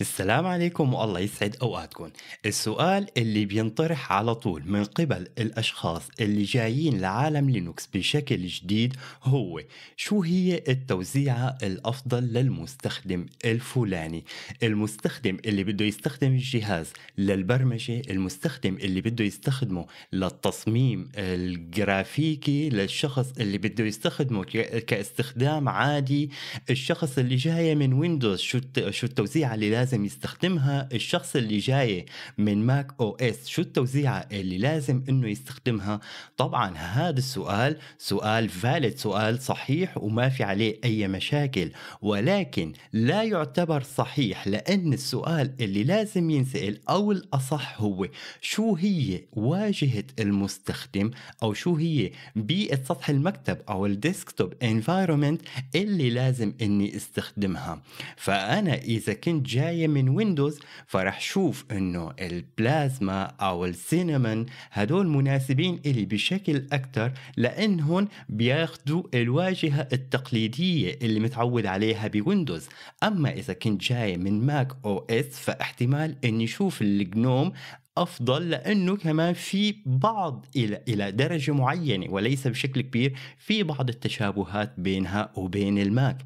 السلام عليكم والله يسعد اوقاتكم السؤال اللي بينطرح على طول من قبل الاشخاص اللي جايين لعالم لينوكس بشكل جديد هو شو هي التوزيعة الافضل للمستخدم الفلاني المستخدم اللي بده يستخدم الجهاز للبرمجة المستخدم اللي بده يستخدمه للتصميم الجرافيكي للشخص اللي بده يستخدمه كاستخدام عادي الشخص اللي جاي من ويندوز شو شو التوزيعة اللي لازم لازم يستخدمها الشخص اللي جاي من ماك او اس شو التوزيعة اللي لازم انه يستخدمها طبعا هذا السؤال سؤال فالد سؤال صحيح وما في عليه اي مشاكل ولكن لا يعتبر صحيح لان السؤال اللي لازم ينسأل او الاصح هو شو هي واجهة المستخدم او شو هي بيئة سطح المكتب او الديسكتوب انفايرومنت اللي لازم اني استخدمها فانا اذا كنت جاي جاية من ويندوز فرح شوف انه البلازما او السينمون هدول مناسبين الي بشكل اكتر لانهم بياخدوا الواجهة التقليدية اللي متعود عليها بويندوز اما اذا كنت جاي من ماك او اس فاحتمال اني شوف الجنوم افضل لانه كمان في بعض الى الى درجه معينه وليس بشكل كبير في بعض التشابهات بينها وبين الماك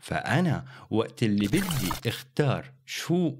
فانا وقت اللي بدي اختار شو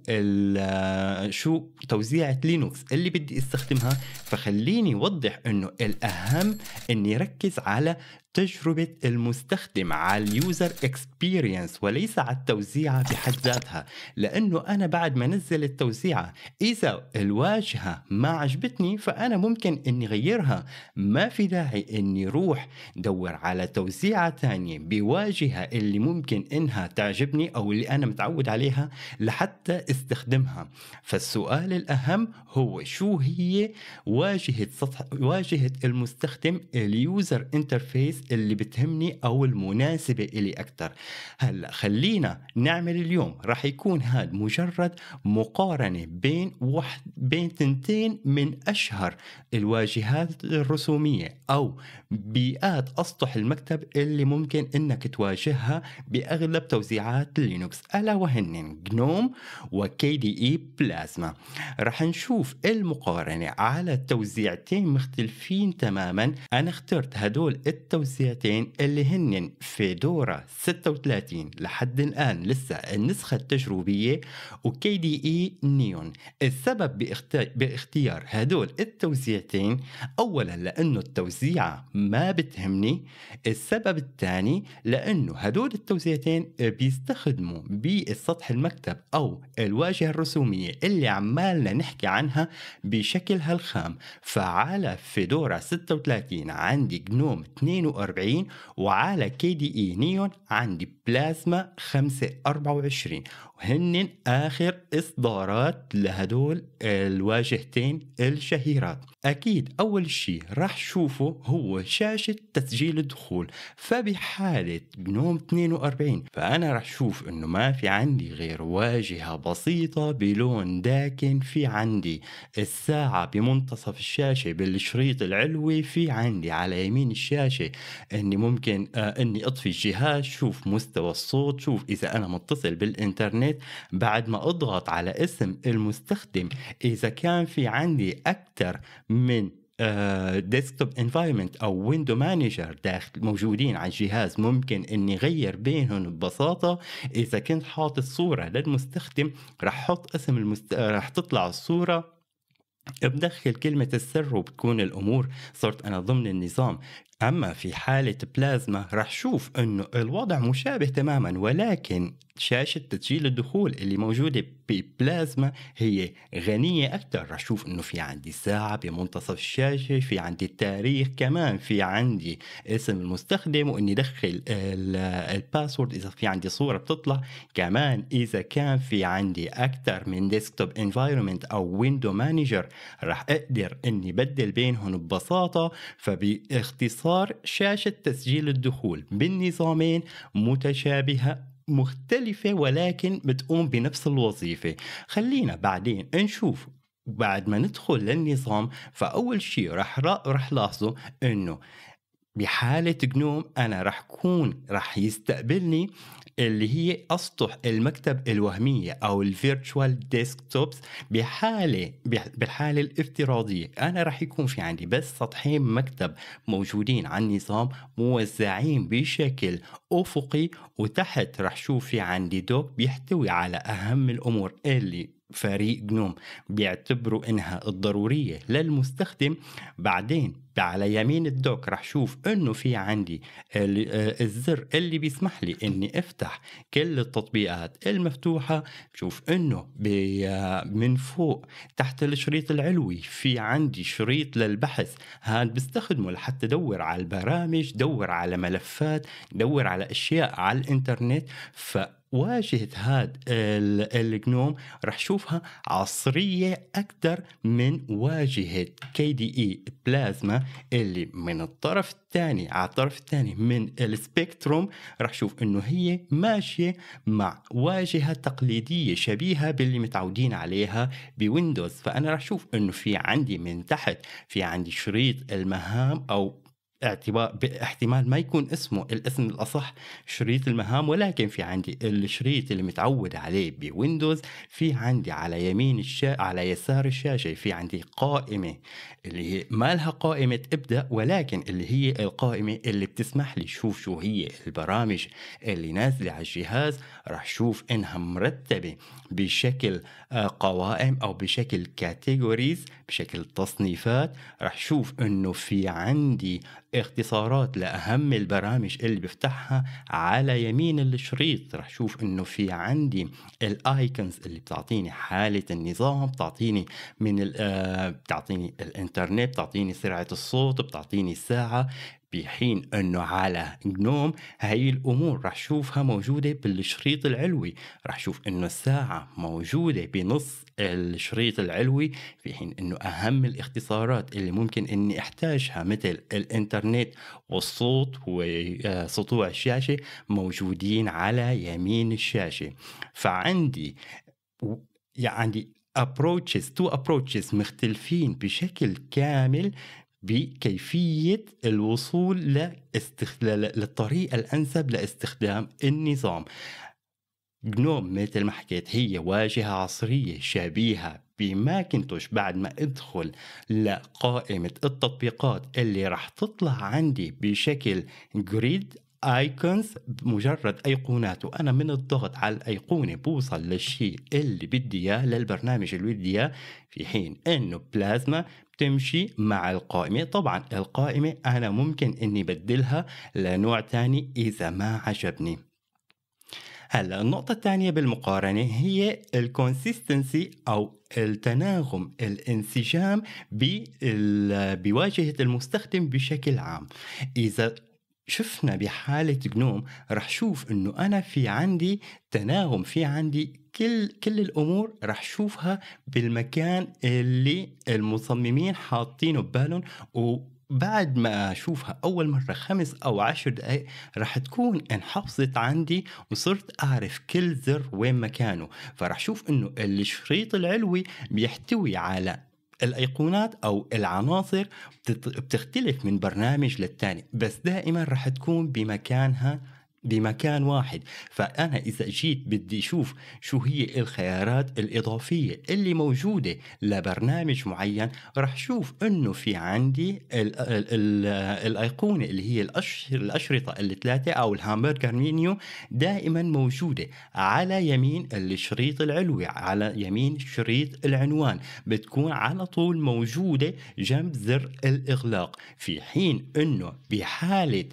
شو توزيعة لينوكس اللي بدي استخدمها فخليني اوضح انه الاهم اني ركز على تجربة المستخدم على اليوزر اكسبيرينس وليس على التوزيعة بحد ذاتها لأنه أنا بعد ما نزل التوزيعة إذا الواجهة ما عجبتني فأنا ممكن أني غيرها ما في داعي أني روح دور على توزيعة تانية بواجهة اللي ممكن أنها تعجبني أو اللي أنا متعود عليها لح حتى استخدمها فالسؤال الأهم هو شو هي واجهة سطح واجهة المستخدم اليوزر انترفيس اللي بتهمني أو المناسبة إلي أكثر هلا خلينا نعمل اليوم راح يكون هذا مجرد مقارنة بين واحد بين تنتين من أشهر الواجهات الرسومية أو بيئات أسطح المكتب اللي ممكن إنك تواجهها بأغلب توزيعات لينوكس ألا وهن جنوم وكي دي اي بلازما رح نشوف المقارنة على توزيعتين مختلفين تماما أنا اخترت هدول التوزيعتين اللي هن في دورة 36 لحد الآن لسه النسخة التجريبية وكي دي اي نيون السبب باختيار هدول التوزيعتين أولا لأنه التوزيعة ما بتهمني السبب الثاني لأنه هدول التوزيعتين بيستخدموا بالسطح المكتب أو الواجهة الرسومية اللي عمالنا نحكي عنها بشكلها الخام فعلى فيدورا 36 عندي جنوم 42 وعلى كي دي اي نيون عندي بلازما 524 وهن آخر إصدارات لهدول الواجهتين الشهيرات أكيد أول شيء راح تشوفه هو شاشة تسجيل الدخول فبحالة جنوم 42 فأنا راح شوف أنه ما في عندي غير واجهة بسيطة بلون داكن في عندي الساعة بمنتصف الشاشة بالشريط العلوي في عندي على يمين الشاشة أني ممكن آه، أني أطفي الجهاز شوف مستوى الصوت شوف إذا أنا متصل بالإنترنت الانترنت بعد ما اضغط على اسم المستخدم اذا كان في عندي اكثر من ديسكتوب آه، انفايرمنت او ويندو مانجر داخل موجودين على الجهاز ممكن اني غير بينهم ببساطه اذا كنت حاطط صوره للمستخدم راح احط اسم المست... آه، راح تطلع الصوره بدخل كلمة السر وبتكون الأمور صرت أنا ضمن النظام أما في حالة بلازما رح شوف أنه الوضع مشابه تماما ولكن شاشة تسجيل الدخول اللي موجودة ببلازما هي غنية أكثر شوف إنه في عندي ساعة بمنتصف الشاشة في عندي التاريخ كمان في عندي اسم المستخدم وإني دخل الباسورد إذا في عندي صورة بتطلع كمان إذا كان في عندي أكثر من ديسكتوب انفايرمنت أو ويندو مانجر رح أقدر إني بدل بينهم ببساطة فباختصار شاشة تسجيل الدخول بالنظامين متشابهة مختلفة ولكن بتقوم بنفس الوظيفة خلينا بعدين نشوف بعد ما ندخل للنظام فأول شيء رح رح لاحظوا إنه بحالة جنوم أنا رح كون رح يستقبلني اللي هي أسطح المكتب الوهمية أو الفيرتشوال توبس بحالة بالحالة الافتراضية أنا راح يكون في عندي بس سطحين مكتب موجودين على النظام موزعين بشكل أفقي وتحت راح شوف في عندي دوك بيحتوي على أهم الأمور اللي فريق جنوم بيعتبروا انها الضروريه للمستخدم بعدين على يمين الدوك راح شوف انه في عندي آه، الزر اللي بيسمح لي اني افتح كل التطبيقات المفتوحه بشوف انه آه، من فوق تحت الشريط العلوي في عندي شريط للبحث هاد بستخدمه لحتى دور على البرامج دور على ملفات دور على اشياء على الانترنت ف واجهة هاد الجنوم رح شوفها عصرية أكثر من واجهة كي دي إي بلازما اللي من الطرف الثاني على الطرف الثاني من السبيكتروم راح تشوف انه هي ماشيه مع واجهه تقليديه شبيهه باللي متعودين عليها بويندوز فانا راح اشوف انه في عندي من تحت في عندي شريط المهام او اعتبار باحتمال ما يكون اسمه الاسم الاصح شريط المهام ولكن في عندي الشريط اللي متعود عليه بويندوز في عندي على يمين الشا على يسار الشاشه في عندي قائمه اللي هي ما لها قائمه ابدا ولكن اللي هي القائمه اللي بتسمح لي شوف شو هي البرامج اللي نازله على الجهاز راح شوف انها مرتبه بشكل آه، قوائم او بشكل كاتيجوريز بشكل تصنيفات رح شوف انه في عندي اختصارات لاهم البرامج اللي بفتحها على يمين الشريط رح شوف انه في عندي الايكونز اللي بتعطيني حاله النظام بتعطيني من آه، بتعطيني الانترنت بتعطيني سرعه الصوت بتعطيني الساعه بحين انه على جنوم هاي الامور راح شوفها موجوده بالشريط العلوي راح شوف انه الساعه موجوده بنص الشريط العلوي في حين انه اهم الاختصارات اللي ممكن اني احتاجها مثل الانترنت والصوت وسطوع آه، الشاشه موجودين على يمين الشاشه فعندي يعني ابروتشز تو ابروتشز مختلفين بشكل كامل بكيفية الوصول لاستخدام للطريقة الأنسب لاستخدام النظام جنوم مثل ما حكيت هي واجهة عصرية شبيهة بماكنتوش بعد ما ادخل لقائمة التطبيقات اللي راح تطلع عندي بشكل جريد ايكونز مجرد ايقونات وانا من الضغط على الايقونه بوصل للشيء اللي بدي اياه للبرنامج اللي بدي اياه في حين انه بلازما تمشي مع القائمة طبعا القائمة أنا ممكن أني بدلها لنوع تاني إذا ما عجبني هلا النقطة الثانية بالمقارنة هي الكونسيستنسي أو التناغم الانسجام بواجهة المستخدم بشكل عام إذا شفنا بحالة جنوم رح شوف انه انا في عندي تناغم في عندي كل كل الامور رح شوفها بالمكان اللي المصممين حاطينه ببالهم وبعد ما اشوفها اول مره خمس او عشر دقائق رح تكون انحفظت عندي وصرت اعرف كل زر وين مكانه فرح شوف انه الشريط العلوي بيحتوي على الايقونات او العناصر بتختلف من برنامج للتاني بس دائما رح تكون بمكانها بمكان واحد فأنا إذا جيت بدي أشوف شو هي الخيارات الإضافية اللي موجودة لبرنامج معين رح شوف أنه في عندي الـ الـ الـ الأيقونة اللي هي الأشرطة الثلاثة أو الهامبرجر مينيو دائما موجودة على يمين الشريط العلوي على يمين شريط العنوان بتكون على طول موجودة جنب زر الإغلاق في حين أنه بحالة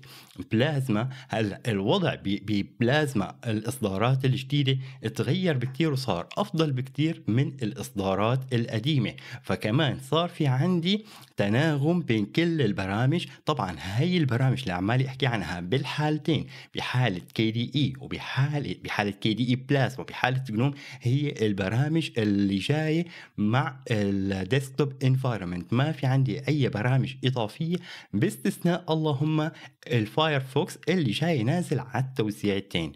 بلازما هلا الوضع ببلازما الاصدارات الجديده تغير بكثير وصار افضل بكثير من الاصدارات القديمه فكمان صار في عندي تناغم بين كل البرامج طبعا هاي البرامج اللي عمالي احكي عنها بالحالتين بحاله كي دي اي وبحاله بحاله كي دي اي بلاس وبحاله جنوم هي البرامج اللي جايه مع الديسكتوب انفايرمنت ما في عندي اي برامج اضافيه باستثناء اللهم الفايل فايرفوكس اللي جاي نازل على التوزيعتين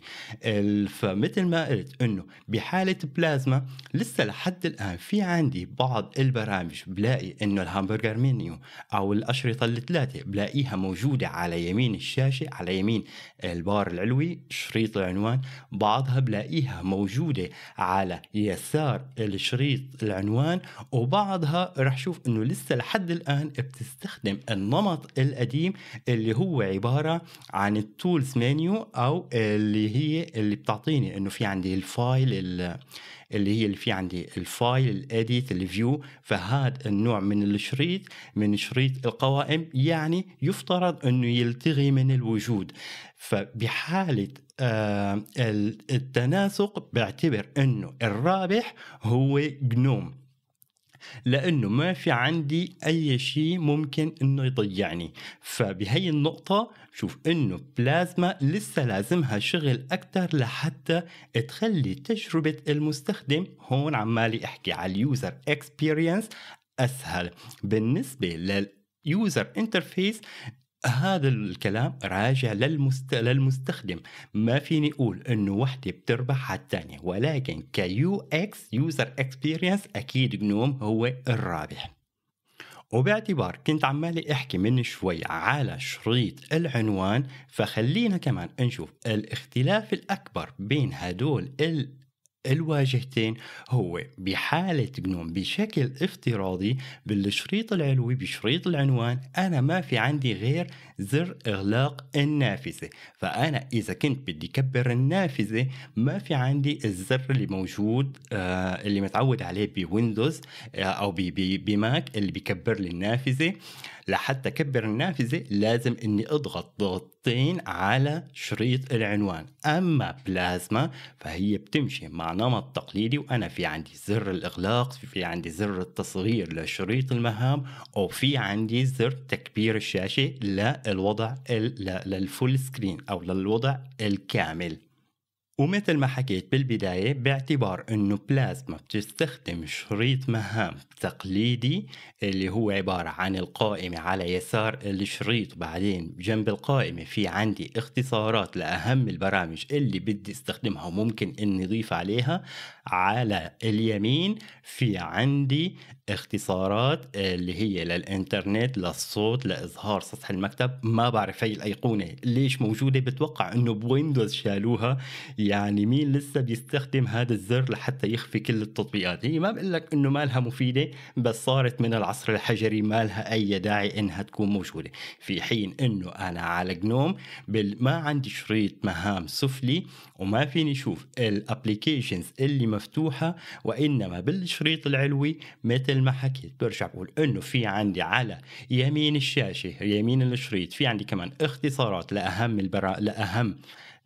فمثل ما قلت انه بحاله بلازما لسه لحد الان في عندي بعض البرامج بلاقي انه الهامبرجر منيو او الاشرطه الثلاثه بلاقيها موجوده على يمين الشاشه على يمين البار العلوي شريط العنوان بعضها بلاقيها موجوده على يسار الشريط العنوان وبعضها رح شوف انه لسه لحد الان بتستخدم النمط القديم اللي هو عباره عن التولز منيو او اللي هي اللي بتعطيني انه في عندي الفايل اللي هي اللي في عندي الفايل الاديت الفيو فهذا النوع من الشريط من شريط القوائم يعني يفترض انه يلتغي من الوجود فبحاله آه، التناسق بعتبر انه الرابح هو جنوم لانه ما في عندي اي شيء ممكن انه يضيعني فبهي النقطه شوف انه بلازما لسه لازمها شغل اكثر لحتى تخلي تجربه المستخدم هون عمالي احكي على اليوزر اكسبيرينس اسهل بالنسبه لل يوزر انترفيس هذا الكلام راجع للمست... للمستخدم ما فيني اقول انه وحده بتربح على الثانيه ولكن كيو اكس يوزر اكسبيرينس اكيد جنوم هو الرابح وباعتبار كنت عمالي احكي من شوي على شريط العنوان فخلينا كمان نشوف الاختلاف الاكبر بين هدول ال الواجهتين هو بحالة جنوم بشكل افتراضي بالشريط العلوي بشريط العنوان أنا ما في عندي غير زر إغلاق النافذة فأنا إذا كنت بدي كبر النافذة ما في عندي الزر اللي موجود آه اللي متعود عليه بويندوز آه أو بماك اللي بكبر لي النافذة آه لحتى كبر النافذة لازم اني اضغط ضغطتين على شريط العنوان اما بلازما فهي بتمشي مع نمط تقليدي وانا في عندي زر الاغلاق في عندي زر التصغير لشريط المهام وفي عندي زر تكبير الشاشة للوضع للفول سكرين او للوضع الكامل ومثل ما حكيت بالبداية باعتبار أنه بلازما بتستخدم شريط مهام تقليدي اللي هو عبارة عن القائمة على يسار الشريط بعدين جنب القائمة في عندي اختصارات لأهم البرامج اللي بدي استخدمها وممكن اني اضيف عليها على اليمين في عندي اختصارات آه، اللي هي للانترنت للصوت لاظهار سطح المكتب ما بعرف هي الايقونه ليش موجوده بتوقع انه بويندوز شالوها يعني مين لسه بيستخدم هذا الزر لحتى يخفي كل التطبيقات هي ما بقول لك انه مالها مفيده بس صارت من العصر الحجري مالها اي داعي انها تكون موجوده في حين انه انا على جنوم ما عندي شريط مهام سفلي وما فيني اشوف الابلكيشنز اللي مفتوحه وانما بالشريط العلوي مثل مثل ما حكيت برجع بقول انه في عندي على يمين الشاشه يمين الشريط في عندي كمان اختصارات لاهم البرا... لاهم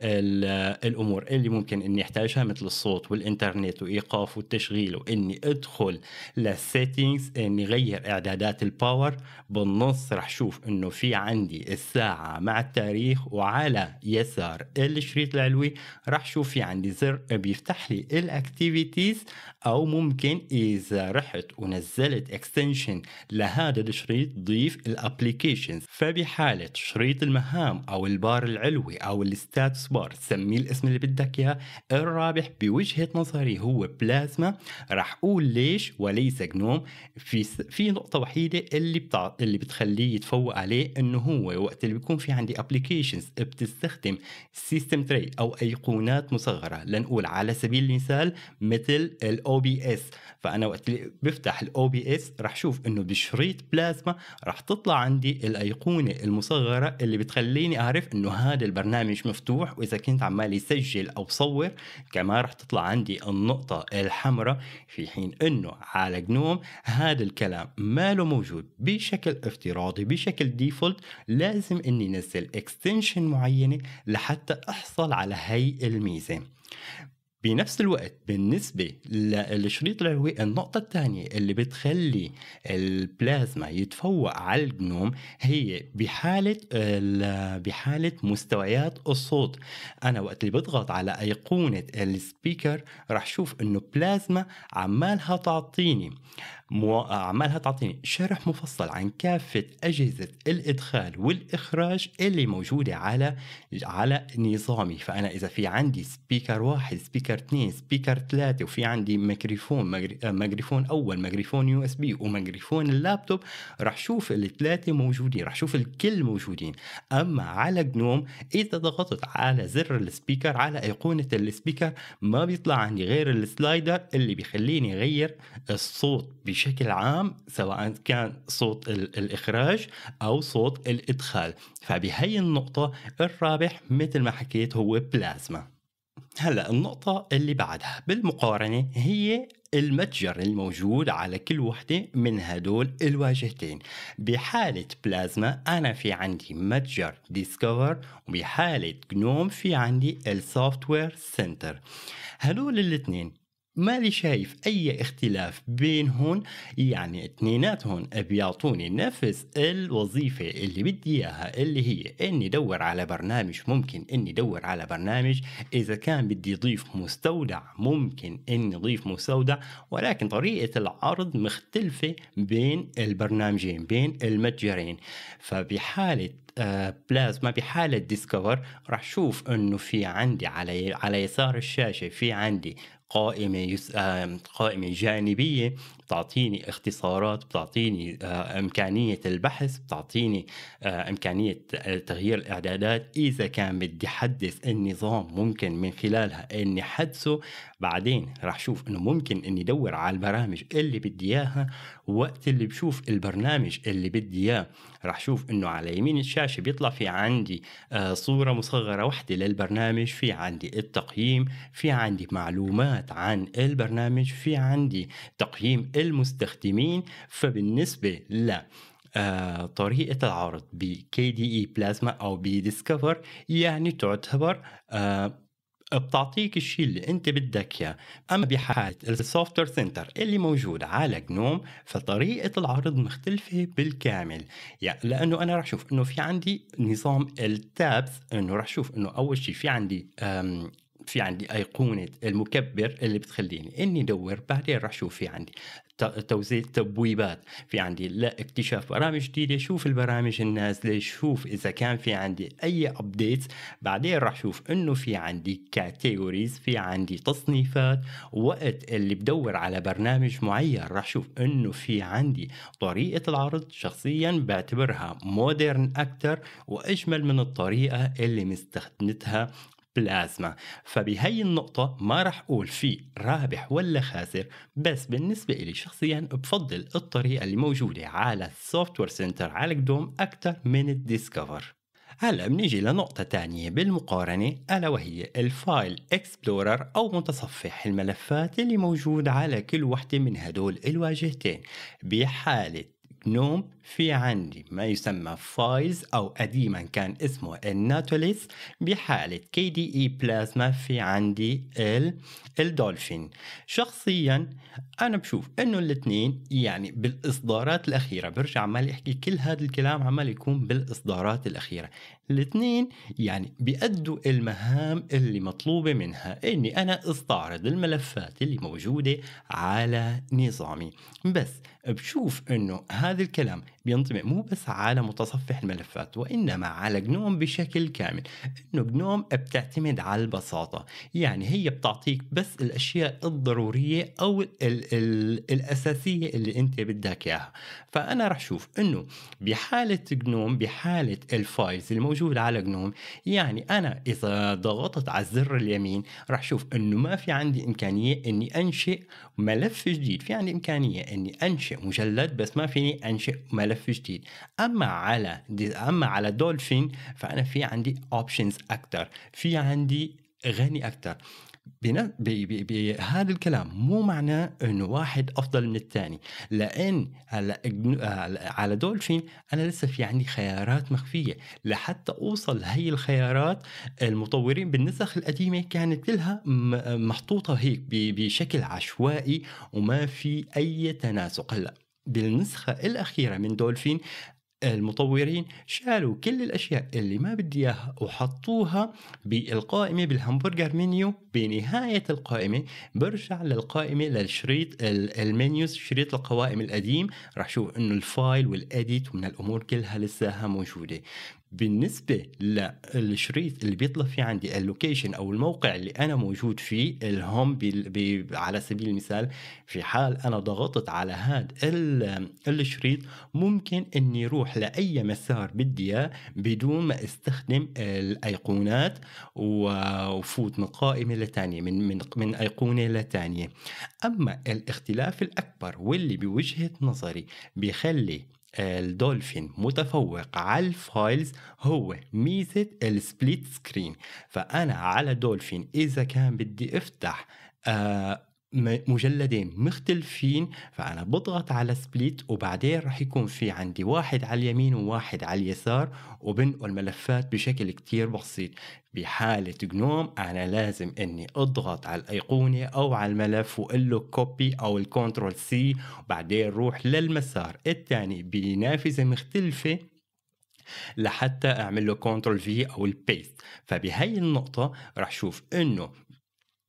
الامور اللي ممكن اني احتاجها مثل الصوت والانترنت وايقاف والتشغيل واني ادخل للسيتنجز اني غير اعدادات الباور بالنص رح شوف انه في عندي الساعه مع التاريخ وعلى يسار الشريط العلوي رح شوف في عندي زر بيفتح لي الاكتيفيتيز او ممكن اذا رحت ونزلت اكستنشن لهذا الشريط ضيف الابليكيشنز فبحاله شريط المهام او البار العلوي او الستاتس الاخبار سمي الاسم اللي بدك اياه الرابح بوجهه نظري هو بلازما راح اقول ليش وليس جنوم في في نقطه وحيده اللي بتع... اللي بتخليه يتفوق عليه انه هو وقت اللي بيكون في عندي ابلكيشنز بتستخدم سيستم تري او ايقونات مصغره لنقول على سبيل المثال مثل الاو بي اس فانا وقت اللي بفتح الاو بي اس راح شوف انه بشريط بلازما راح تطلع عندي الايقونه المصغره اللي بتخليني اعرف انه هذا البرنامج مفتوح واذا كنت عمال يسجل او صور كمان رح تطلع عندي النقطه الحمراء في حين انه على جنوم هذا الكلام ما له موجود بشكل افتراضي بشكل ديفولت لازم اني انزل اكستنشن معينه لحتى احصل على هي الميزه بنفس الوقت بالنسبة للشريط العلوي النقطة الثانية اللي بتخلي البلازما يتفوق على الجنوم هي بحالة بحالة مستويات الصوت أنا وقت اللي بضغط على أيقونة السبيكر رح شوف إنه بلازما عمالها تعطيني عمالها تعطيني شرح مفصل عن كافة أجهزة الإدخال والإخراج اللي موجودة على على نظامي فأنا إذا في عندي سبيكر واحد سبيكر اثنين سبيكر ثلاثة وفي عندي ميكروفون آه، ميكروفون أول ميكروفون يو اس بي وميكروفون اللابتوب رح شوف الثلاثة موجودين رح شوف الكل موجودين أما على جنوم إذا ضغطت على زر السبيكر على أيقونة السبيكر ما بيطلع عندي غير السلايدر اللي بيخليني أغير الصوت بشكل بشكل عام سواء كان صوت الإخراج أو صوت الإدخال فبهي النقطة الرابح مثل ما حكيت هو بلازما هلا النقطة اللي بعدها بالمقارنة هي المتجر الموجود على كل وحدة من هدول الواجهتين بحالة بلازما أنا في عندي متجر ديسكفر وبحالة جنوم في عندي السوفتوير سنتر هدول الاثنين مالي شايف اي اختلاف بينهم يعني اتنيناتهم بيعطوني نفس الوظيفة اللي بدي اياها اللي هي اني دور على برنامج ممكن اني دور على برنامج اذا كان بدي ضيف مستودع ممكن اني ضيف مستودع ولكن طريقة العرض مختلفة بين البرنامجين بين المتجرين فبحالة آه، بلازما بحالة ديسكفر راح شوف انه في عندي على على يسار الشاشة في عندي قائمه قائمه جانبيه بتعطيني اختصارات بتعطيني آه، امكانيه البحث بتعطيني آه، امكانيه آه، تغيير الاعدادات اذا كان بدي حدث النظام ممكن من خلالها اني حدثه بعدين راح شوف انه ممكن اني دور على البرامج اللي بدي اياها وقت اللي بشوف البرنامج اللي بدي اياه راح شوف انه على يمين الشاشه بيطلع في عندي صوره مصغره واحده للبرنامج في عندي التقييم في عندي معلومات عن البرنامج في عندي تقييم المستخدمين فبالنسبة ل آه طريقة العرض بكي دي اي بلازما او بديسكفر يعني تعتبر آه بتعطيك الشيء اللي انت بدك اياه اما بحاله السوفت وير سنتر اللي موجود على جنوم فطريقه العرض مختلفه بالكامل يعني لانه انا رح اشوف انه في عندي نظام التابز انه رح اشوف انه اول شيء في عندي في عندي أيقونة المكبر اللي بتخليني إني أدور بعدين رح اشوف في عندي توزيع تبويبات في عندي لا اكتشاف برامج جديده شوف البرامج النازله شوف اذا كان في عندي اي ابديتس بعدين راح شوف انه في عندي كاتيجوريز في عندي تصنيفات وقت اللي بدور على برنامج معين راح شوف انه في عندي طريقه العرض شخصيا بعتبرها مودرن اكتر واجمل من الطريقه اللي مستخدمتها بالأزمة فبهي النقطة ما رح أقول في رابح ولا خاسر بس بالنسبة إلي شخصيا بفضل الطريقة اللي موجودة على السوفت وير سنتر على قدوم أكثر من الديسكفر هلا بنيجي لنقطة تانية بالمقارنة ألا وهي الفايل اكسبلورر أو متصفح الملفات اللي موجود على كل وحدة من هدول الواجهتين بحالة جنوم في عندي ما يسمى فايز أو قديما كان اسمه الناتوليس بحالة كي دي إي بلازما في عندي ال الدولفين شخصيا أنا بشوف إنه الاثنين يعني بالإصدارات الأخيرة برجع عمال أحكي كل هذا الكلام عمال يكون بالإصدارات الأخيرة الاثنين يعني بيأدوا المهام اللي مطلوبة منها إني أنا استعرض الملفات اللي موجودة على نظامي بس بشوف إنه هذا الكلام بينطبق مو بس على متصفح الملفات وإنما على جنوم بشكل كامل إنه جنوم بتعتمد على البساطة يعني هي بتعطيك بس الأشياء الضرورية أو الـ الـ الـ الأساسية اللي أنت بدك إياها فأنا رح شوف إنه بحالة جنوم بحالة الفايلز الموجودة على جنوم يعني أنا إذا ضغطت على الزر اليمين رح شوف إنه ما في عندي إمكانية إني أنشئ ملف جديد في عندي إمكانية إني أنشئ مجلد بس ما فيني أنشئ ملف ملف جديد اما على اما على دولفين فانا في عندي اوبشنز اكثر في عندي غني اكثر بهذا الكلام مو معناه انه واحد افضل من الثاني لان على على دولفين انا لسه في عندي خيارات مخفيه لحتى اوصل هي الخيارات المطورين بالنسخ القديمه كانت لها محطوطه هيك بشكل عشوائي وما في اي تناسق هلا بالنسخة الأخيرة من دولفين المطورين شالوا كل الأشياء اللي ما بدي إياها وحطوها بالقائمة بالهمبرجر منيو بنهاية القائمة برجع للقائمة للشريط المنيوز شريط القوائم القديم راح شوف إنه الفايل والإديت ومن الأمور كلها لساها موجودة بالنسبة للشريط اللي بيطلع فيه عندي اللوكيشن أو الموقع اللي أنا موجود فيه الهوم بي بي على سبيل المثال في حال أنا ضغطت على هذا الشريط ممكن أني أروح لأي مسار بدي إياه بدون ما أستخدم الأيقونات وفوت من قائمة لتانية من, من, من أيقونة لتانية أما الاختلاف الأكبر واللي بوجهة نظري بيخلي الدولفين متفوق على الفايلز هو ميزة السبليت سكرين فأنا على دولفين إذا كان بدي أفتح آه مجلدين مختلفين فأنا بضغط على سبليت وبعدين رح يكون في عندي واحد على اليمين وواحد على اليسار وبنقل ملفات بشكل كتير بسيط بحالة جنوم أنا لازم أني أضغط على الأيقونة أو على الملف وقل له كوبي أو الكنترول سي وبعدين روح للمسار الثاني بنافذة مختلفة لحتى أعمل له كنترول في أو البيست فبهي النقطة رح شوف أنه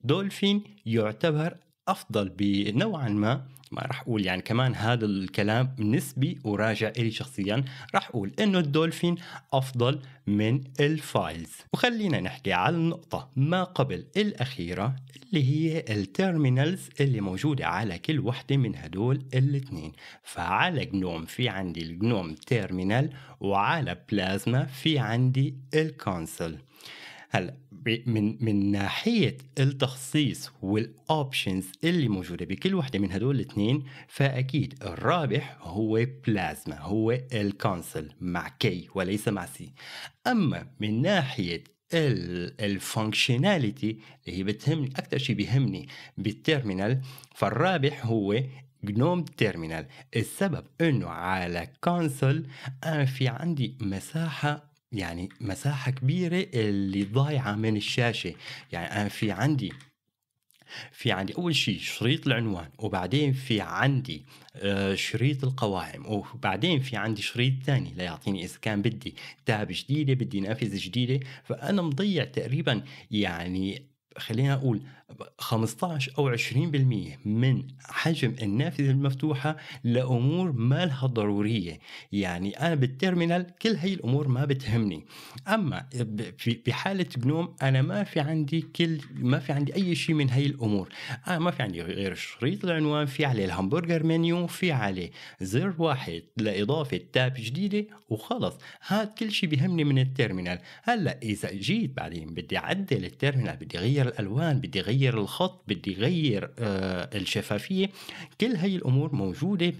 دولفين يعتبر افضل بنوعا ما ما راح اقول يعني كمان هذا الكلام نسبي وراجع الي شخصيا راح اقول انه الدولفين افضل من الفايلز وخلينا نحكي على النقطة ما قبل الاخيرة اللي هي التيرمينالز اللي موجودة على كل وحدة من هدول الاثنين فعلى جنوم في عندي الجنوم تيرمينال وعلى بلازما في عندي الكونسل هلا من من ناحيه التخصيص والاوبشنز اللي موجوده بكل وحده من هدول الاثنين فاكيد الرابح هو بلازما هو الكونسل مع كي وليس مع سي اما من ناحيه الفانكشناليتي اللي هي بتهمني اكثر شيء بيهمني بالتيرمينال فالرابح هو جنوم تيرمينال السبب انه على كونسول انا في عندي مساحه يعني مساحة كبيرة اللي ضايعة من الشاشة يعني أنا في عندي في عندي أول شيء شريط العنوان وبعدين في عندي آه، شريط القوائم وبعدين في عندي شريط ثاني ليعطيني إذا كان بدي تاب جديدة بدي نافذة جديدة فأنا مضيع تقريبا يعني خلينا أقول 15 او 20% من حجم النافذه المفتوحه لامور ما لها ضروريه يعني انا بالترمينال كل هي الامور ما بتهمني اما في حاله جنوم انا ما في عندي كل ما في عندي اي شيء من هي الامور انا ما في عندي غير شريط العنوان في عليه الهمبرجر منيو في عليه زر واحد لاضافه تاب جديده وخلص هذا كل شيء بيهمني من الترمينال هلا اذا جيت بعدين بدي اعدل الترمينال بدي اغير الالوان بدي اغير غير الخط بدي غير آه، الشفافيه كل هي الامور موجوده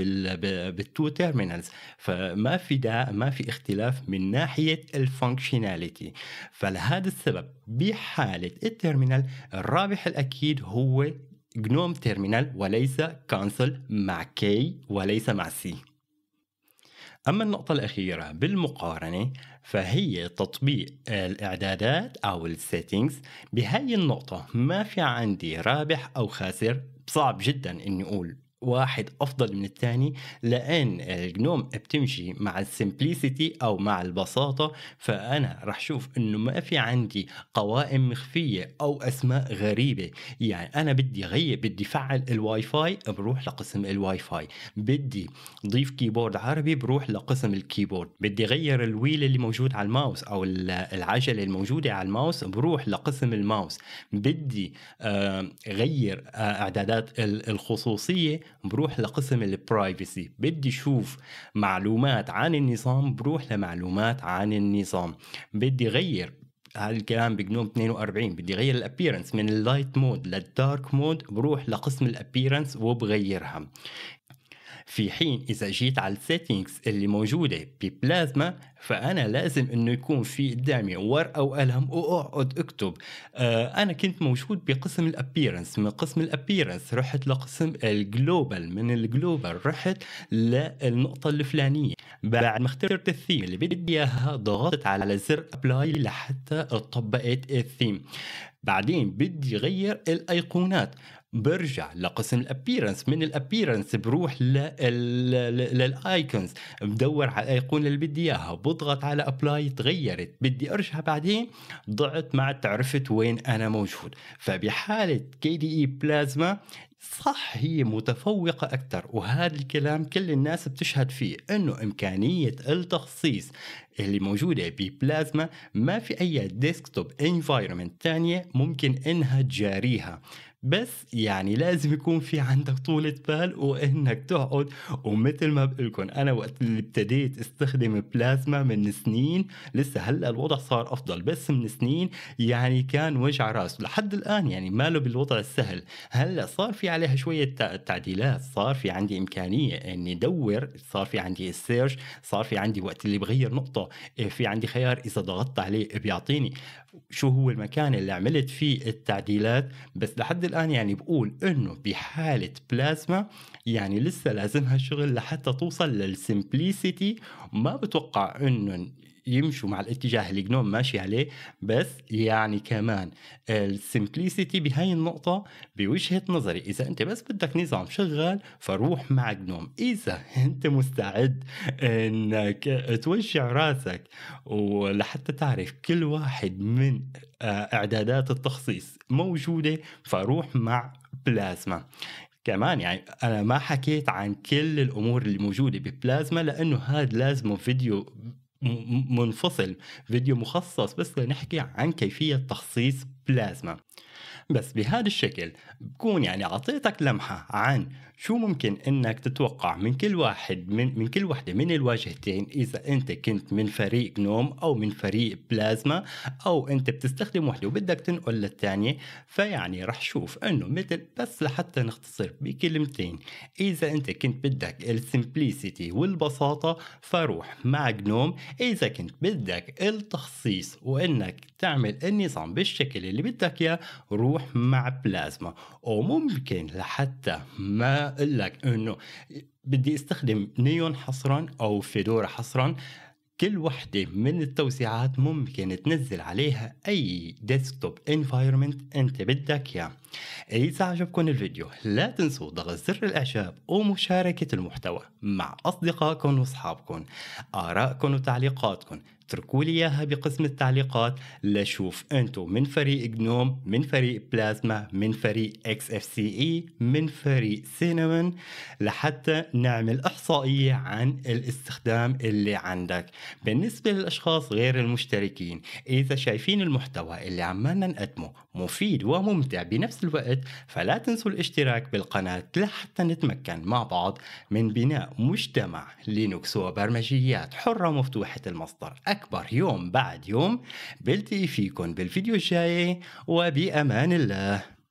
بالتو تيرمينالز فما في داع ما في اختلاف من ناحيه الفانكشناليتي فلهذا السبب بحاله التيرمينال الرابح الاكيد هو جنوم تيرمينال وليس كانسل مع كي وليس مع سي أما النقطة الأخيرة بالمقارنة فهي تطبيق الإعدادات أو السيتنجز بهاي النقطة ما في عندي رابح أو خاسر صعب جدا اني اقول واحد افضل من الثاني لان الجنوم بتمشي مع السمبليسيتي او مع البساطه فانا راح اشوف انه ما في عندي قوائم مخفيه او اسماء غريبه يعني انا بدي غير بدي فعل الواي فاي بروح لقسم الواي فاي بدي ضيف كيبورد عربي بروح لقسم الكيبورد بدي غير الويل اللي موجود على الماوس او العجله الموجوده على الماوس بروح لقسم الماوس بدي آه، غير آه، اعدادات الخصوصيه بروح لقسم البرايفسي بدي شوف معلومات عن النظام بروح لمعلومات عن النظام بدي غير هذا الكلام بجنوم 42 بدي غير الابييرنس من اللايت مود للدارك مود بروح لقسم الابييرنس وبغيرها في حين اذا جيت على السيتينجز اللي موجوده ببلازما فانا لازم انه يكون في قدامي ورقه وقلم واقعد اكتب آه انا كنت موجود بقسم الابيرنس من قسم الابيرنس رحت لقسم الجلوبال من الجلوبال رحت للنقطه الفلانيه بعد ما اخترت الثيم اللي بدي اياها ضغطت على زر ابلاي لحتى طبقت الثيم بعدين بدي غير الايقونات برجع لقسم الابيرنس من الابيرنس بروح للايكونز بدور على الايقونه اللي بدي اياها بضغط على ابلاي تغيرت بدي ارجع بعدين ضعت مع تعرفت وين انا موجود فبحاله كي دي اي بلازما صح هي متفوقة أكثر وهذا الكلام كل الناس بتشهد فيه أنه إمكانية التخصيص اللي موجودة ببلازما ما في أي ديسكتوب انفايرمنت تانية ممكن أنها تجاريها بس يعني لازم يكون في عندك طولة بال وانك تقعد ومثل ما بقول لكم انا وقت اللي ابتديت استخدم بلازما من سنين لسه هلا الوضع صار افضل بس من سنين يعني كان وجع راس لحد الان يعني ماله بالوضع السهل هلا صار في عليها شوية تعديلات صار في عندي امكانية اني دور صار في عندي السيرش صار في عندي وقت اللي بغير نقطة إيه، في عندي خيار اذا ضغطت عليه بيعطيني شو هو المكان اللي عملت فيه التعديلات بس لحد الان يعني بقول انه بحاله بلازما يعني لسه لازمها شغل لحتى توصل للسمبليسيتي ما بتوقع انه يمشوا مع الاتجاه اللي جنوم ماشي عليه بس يعني كمان السمبليسيتي بهاي النقطة بوجهة نظري إذا أنت بس بدك نظام شغال فروح مع جنوم إذا أنت مستعد أنك توجع راسك ولحتى تعرف كل واحد من اعدادات التخصيص موجوده فاروح مع بلازما كمان يعني انا ما حكيت عن كل الامور اللي موجوده ببلازما لانه هذا لازم فيديو منفصل فيديو مخصص بس لنحكي عن كيفيه تخصيص بلازما بس بهذا الشكل بكون يعني عطيتك لمحة عن شو ممكن انك تتوقع من كل واحد من, من كل وحدة من الواجهتين اذا انت كنت من فريق نوم او من فريق بلازما او انت بتستخدم وحدة وبدك تنقل للثانية فيعني رح شوف انه مثل بس لحتى نختصر بكلمتين اذا انت كنت بدك السمبليسيتي والبساطة فروح مع جنوم اذا كنت بدك التخصيص وانك تعمل النظام بالشكل اللي بدك اياه روح مع بلازما وممكن لحتى ما اقول لك انه بدي استخدم نيون حصرا او فيدورا حصرا كل وحده من التوسيعات ممكن تنزل عليها أي ديسكتوب انفايرمنت أنت بدك إياه. إذا عجبكم الفيديو لا تنسوا ضغط زر الإعجاب ومشاركة المحتوى مع أصدقائكم وأصحابكم آرائكم وتعليقاتكم اتركوا لي اياها بقسم التعليقات لشوف انتو من فريق جنوم من فريق بلازما من فريق اكس اف سي اي من فريق سينمون لحتى نعمل احصائيه عن الاستخدام اللي عندك بالنسبه للاشخاص غير المشتركين اذا شايفين المحتوى اللي عمالنا نقدمه مفيد وممتع بنفس الوقت فلا تنسوا الاشتراك بالقناه لحتى نتمكن مع بعض من بناء مجتمع لينوكس وبرمجيات حره مفتوحه المصدر أكبر يوم بعد يوم بلتقي فيكم بالفيديو الجاي وبأمان الله